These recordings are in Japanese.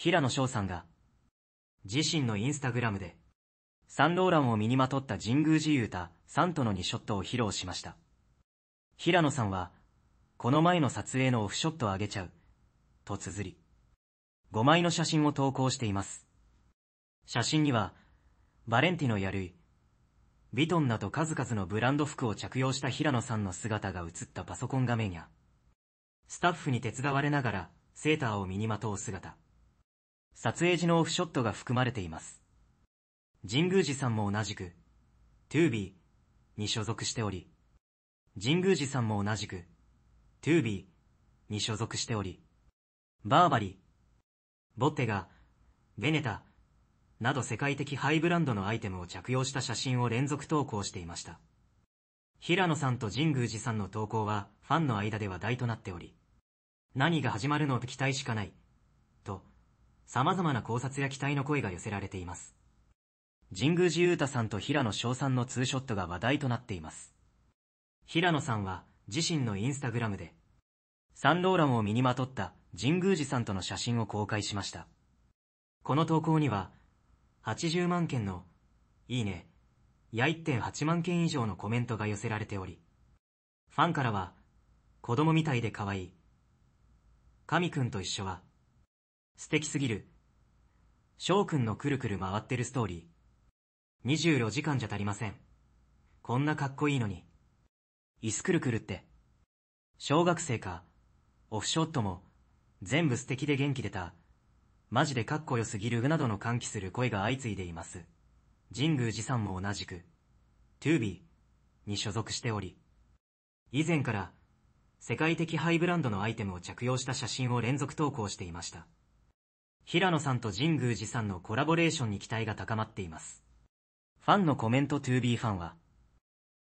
平野翔さんが、自身のインスタグラムで、サンローランを身にまとった神宮寺勇太、サントの2ショットを披露しました。平野さんは、この前の撮影のオフショットを上げちゃう、と綴り、5枚の写真を投稿しています。写真には、バレンティのやる。ヴィトンなど数々のブランド服を着用した平野さんの姿が映ったパソコン画面や、スタッフに手伝われながらセーターを身にまとう姿。撮影時のオフショットが含まれています。神宮寺さんも同じく、トゥービーに所属しており、神宮寺さんも同じく、トゥービーに所属しており、バーバリー、ボッテが、ベネタ、など世界的ハイブランドのアイテムを着用した写真を連続投稿していました。平野さんと神宮寺さんの投稿はファンの間では大となっており、何が始まるのを期待しかない様々な考察や期待の声が寄せられています。神宮寺勇太さんと平野翔さんのツーショットが話題となっています。平野さんは自身のインスタグラムで、サンローランを身にまとった神宮寺さんとの写真を公開しました。この投稿には、80万件の、いいね、や1.8万件以上のコメントが寄せられており、ファンからは、子供みたいで可愛い。神くんと一緒は、素敵すぎる。翔くんのくるくる回ってるストーリー。24時間じゃ足りません。こんなかっこいいのに。椅子くるくるって。小学生か、オフショットも、全部素敵で元気出た。マジでかっこよすぎるなどの歓喜する声が相次いでいます。神宮寺さんも同じく、トゥービーに所属しており、以前から、世界的ハイブランドのアイテムを着用した写真を連続投稿していました。平野さんと神宮寺さんのコラボレーションに期待が高まっています。ファンのコメント 2B ファンは、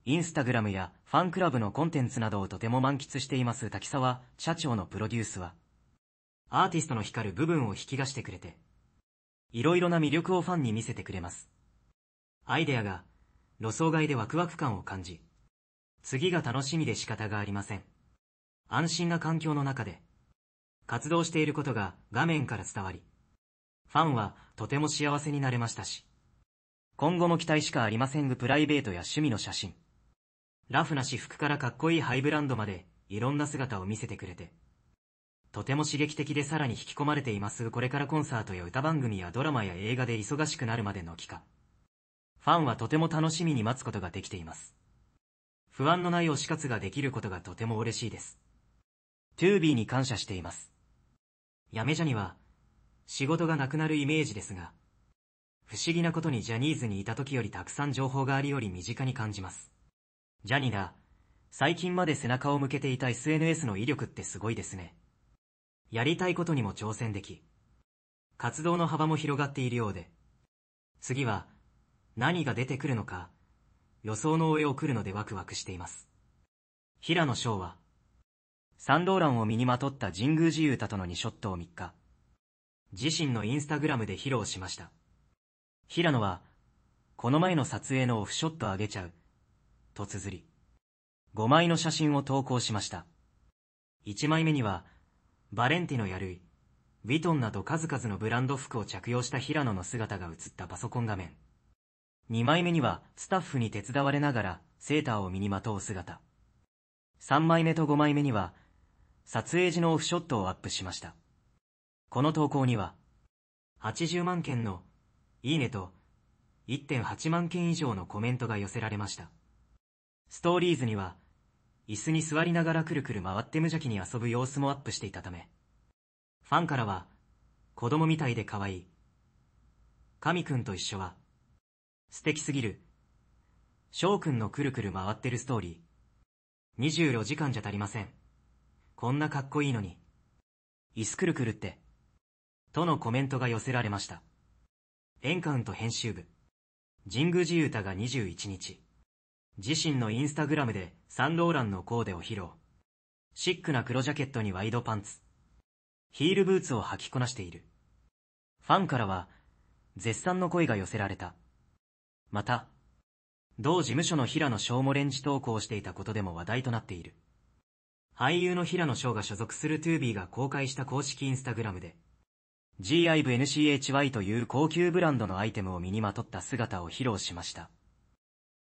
インスタグラムやファンクラブのコンテンツなどをとても満喫しています滝沢社長のプロデュースは、アーティストの光る部分を引き出してくれて、いろいろな魅力をファンに見せてくれます。アイデアが、路層外でワクワク感を感じ、次が楽しみで仕方がありません。安心な環境の中で、活動していることが画面から伝わり、ファンはとても幸せになれましたし。今後も期待しかありませんがプライベートや趣味の写真。ラフな私服からかっこいいハイブランドまで、いろんな姿を見せてくれて。とても刺激的でさらに引き込まれています。これからコンサートや歌番組やドラマや映画で忙しくなるまでの期間。ファンはとても楽しみに待つことができています。不安のない推し活ができることがとても嬉しいです。トゥービーに感謝しています。やめじゃには、仕事がなくなるイメージですが、不思議なことにジャニーズにいた時よりたくさん情報がありより身近に感じます。ジャニーが、最近まで背中を向けていた SNS の威力ってすごいですね。やりたいことにも挑戦でき、活動の幅も広がっているようで、次は、何が出てくるのか、予想の上を来るのでワクワクしています。平野翔は、サンドーランを身にまとった神宮寺勇太との2ショットを3日、自身のインスタグラムで披露しました。平野は、この前の撮影のオフショットあげちゃう、と綴り、5枚の写真を投稿しました。1枚目には、バレンティのやるい、ヴィトンなど数々のブランド服を着用した平野の姿が映ったパソコン画面。2枚目には、スタッフに手伝われながら、セーターを身にまとう姿。3枚目と5枚目には、撮影時のオフショットをアップしました。この投稿には、80万件のいいねと1.8万件以上のコメントが寄せられました。ストーリーズには、椅子に座りながらくるくる回って無邪気に遊ぶ様子もアップしていたため、ファンからは、子供みたいで可愛い。神くんと一緒は、素敵すぎる。翔くんのくるくる回ってるストーリー。24時間じゃ足りません。こんなかっこいいのに。椅子くるくるって。とのコメントが寄せられました。エンカウント編集部。神宮寺歌が21日、自身のインスタグラムでサンローランのコーデを披露。シックな黒ジャケットにワイドパンツ。ヒールブーツを履きこなしている。ファンからは、絶賛の声が寄せられた。また、同事務所の平野翔もレンジ投稿していたことでも話題となっている。俳優の平野翔が所属する 2b が公開した公式インスタグラムで、GIVNCHY という高級ブランドのアイテムを身にまとった姿を披露しました。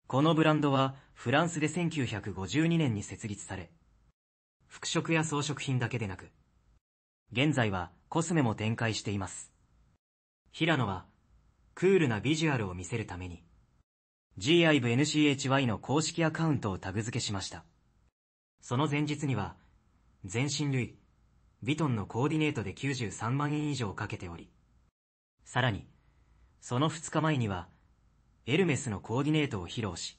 このブランドはフランスで1952年に設立され、服飾や装飾品だけでなく、現在はコスメも展開しています。平野は、クールなビジュアルを見せるために、GIVNCHY の公式アカウントをタグ付けしました。その前日には、全身類、ヴィトンのコーディネートで93万円以上かけており、さらに、その2日前には、エルメスのコーディネートを披露し、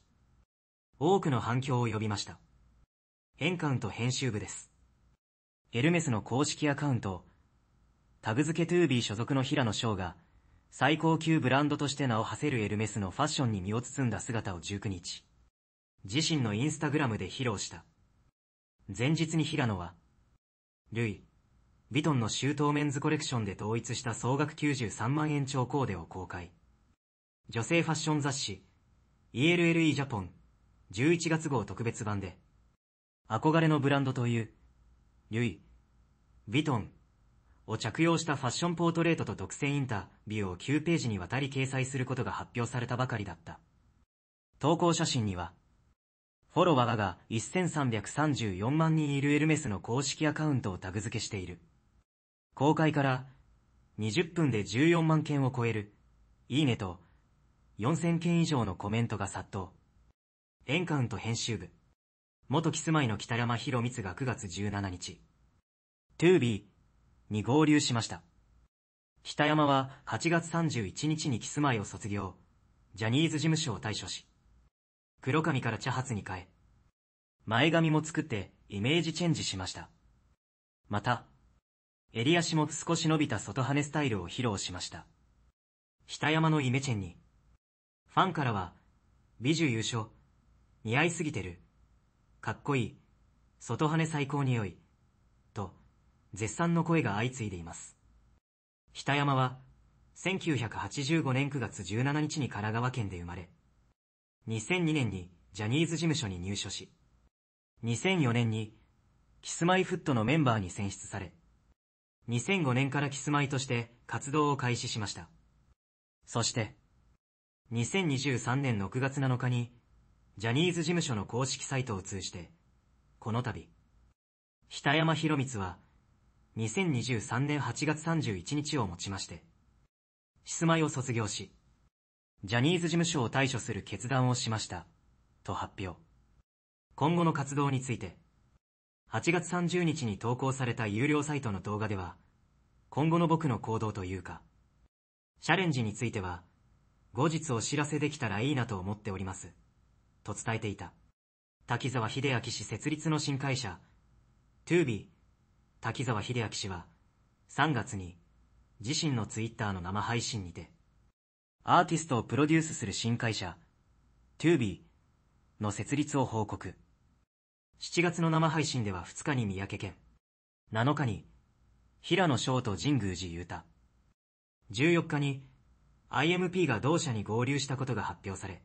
多くの反響を呼びました。エンカウント編集部です。エルメスの公式アカウント、タグ付けトゥービー所属の平野翔が、最高級ブランドとして名を馳せるエルメスのファッションに身を包んだ姿を19日、自身のインスタグラムで披露した。前日に平野は、ルイ、ヴィトンのシュートーメンズコレクションで統一した総額93万円超コーデを公開。女性ファッション雑誌、ELLE ジャポン、11月号特別版で、憧れのブランドという、ユイ、ヴィトンを着用したファッションポートレートと独占インタビューを9ページにわたり掲載することが発表されたばかりだった。投稿写真には、フォロワーが1334万人いるエルメスの公式アカウントをタグ付けしている。公開から20分で14万件を超える、いいねと、4000件以上のコメントが殺到。エンカウント編集部。元キスマイの北山博光が9月17日、トゥービーに合流しました。北山は8月31日にキスマイを卒業、ジャニーズ事務所を退所し、黒髪から茶髪に変え、前髪も作ってイメージチェンジしました。また、襟足も少し伸びた外羽スタイルを披露しました。北山のイメチェンに、ファンからは、美女優勝、似合いすぎてる、かっこいい、外羽最高に良い、と、絶賛の声が相次いでいます。北山は、1985年9月17日に神奈川県で生まれ、2002年にジャニーズ事務所に入所し、2004年に、キスマイフットのメンバーに選出され、2005年からキスマイとして活動を開始しました。そして、2023年6月7日に、ジャニーズ事務所の公式サイトを通じて、この度、北山博光は、2023年8月31日をもちまして、キスマイを卒業し、ジャニーズ事務所を対処する決断をしました、と発表。今後の活動について、8月30日に投稿された有料サイトの動画では、今後の僕の行動というか、チャレンジについては、後日お知らせできたらいいなと思っております。と伝えていた。滝沢秀明氏設立の新会社、t ビ b 滝沢秀明氏は、3月に、自身のツイッターの生配信にて、アーティストをプロデュースする新会社、t ビ b の設立を報告。7月の生配信では2日に三宅健、7日に平野翔と神宮寺雄太、14日に IMP が同社に合流したことが発表され、